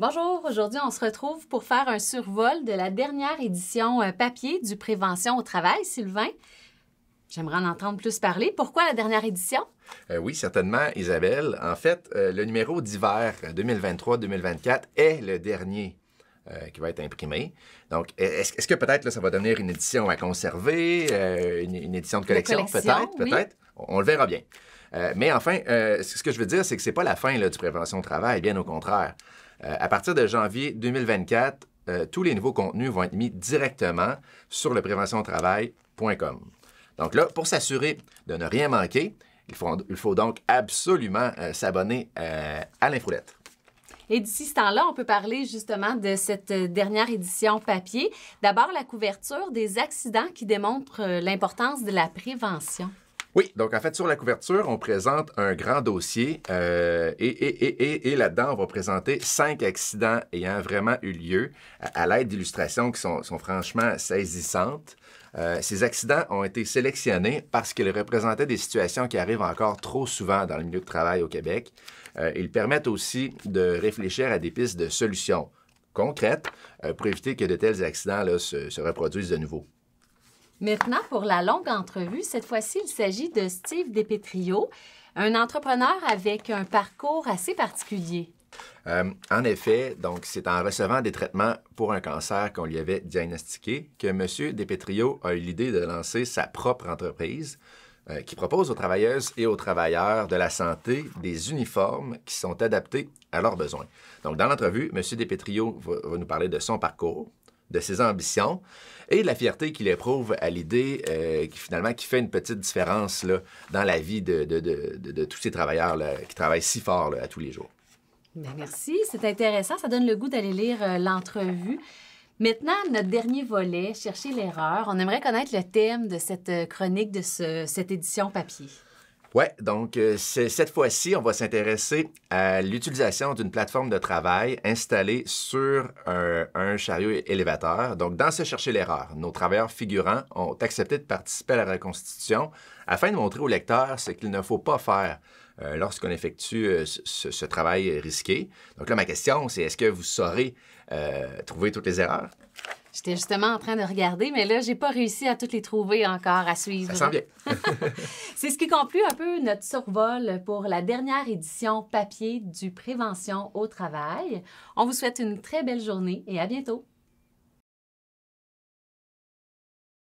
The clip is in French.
Bonjour, aujourd'hui on se retrouve pour faire un survol de la dernière édition euh, papier du Prévention au travail, Sylvain. J'aimerais en entendre plus parler. Pourquoi la dernière édition? Euh, oui, certainement, Isabelle. En fait, euh, le numéro d'hiver 2023-2024 est le dernier qui va être imprimé. Donc, e, est-ce que peut-être ça va devenir une édition à conserver, une, édition de collection, peut-être, peut-être? On, le verra bien. mais enfin, ce que je veux dire, c'est que n'est pas la fin du prévention au travail, bien au contraire. Euh, à partir de janvier 2024, euh, tous les nouveaux contenus vont être mis directement sur le préventiontravail.com. Donc là, pour s'assurer de ne rien manquer, il faut, donc absolument euh, s'abonner à l'infolettre. Et d'ici ce temps-là, on peut parler justement de cette dernière édition papier. D'abord, la couverture des accidents qui démontrent l'importance de la prévention. Oui, donc en fait, sur la couverture, on présente un grand dossier euh, et, et, et, et là-dedans, on va présenter cinq accidents ayant vraiment eu lieu à, l'aide d'illustrations qui sont, franchement saisissantes. Euh, ces accidents ont été sélectionnés parce qu'ils représentaient des situations qui arrivent encore trop souvent dans le milieu de travail au Québec. Euh, ils permettent aussi de réfléchir à des pistes de solutions concrètes pour éviter que de tels accidents se reproduisent de nouveau. Maintenant, pour la longue entrevue, cette fois-ci, il s'agit de Steve Depetrio, un entrepreneur avec un parcours assez particulier. Euh, en effet, donc c'est en recevant des traitements pour un cancer qu'on lui avait diagnostiqué que M. Depetrio a eu l'idée de lancer sa propre entreprise euh, qui propose aux travailleuses et aux travailleurs de la santé des uniformes qui sont adaptés à leurs besoins. Donc, dans l'entrevue, M. Depetrio va nous parler de son parcours, de ses ambitions et de la fierté qu'il éprouve à l'idée euh, qui finalement qui fait une petite différence dans la vie de, tous ces travailleurs qui travaillent si fort à tous les jours. Bien, merci, c'est intéressant, ça donne le goût d'aller lire euh, l'entrevue. Maintenant, notre dernier volet, chercher l'erreur. On aimerait connaître le thème de cette euh, chronique de cette édition papier. Ouais, donc euh, cette fois-ci, on va s'intéresser à l'utilisation d'une plateforme de travail installée sur un, chariot élévateur. Donc, dans ce chercher l'erreur, nos travailleurs figurants ont accepté de participer à la reconstitution afin de montrer au lecteurs ce qu'il ne faut pas faire euh, lorsqu'on effectue euh, ce, travail risqué. Donc là, ma question, c'est est-ce que vous saurez trouver toutes les erreurs? J'étais justement en train de regarder, mais là, j'ai pas réussi à toutes les trouver encore à suivre. Ça sent bien. C'est ce qui conclut un peu notre survol pour la dernière édition papier du Prévention au travail. On vous souhaite une très belle journée et à bientôt.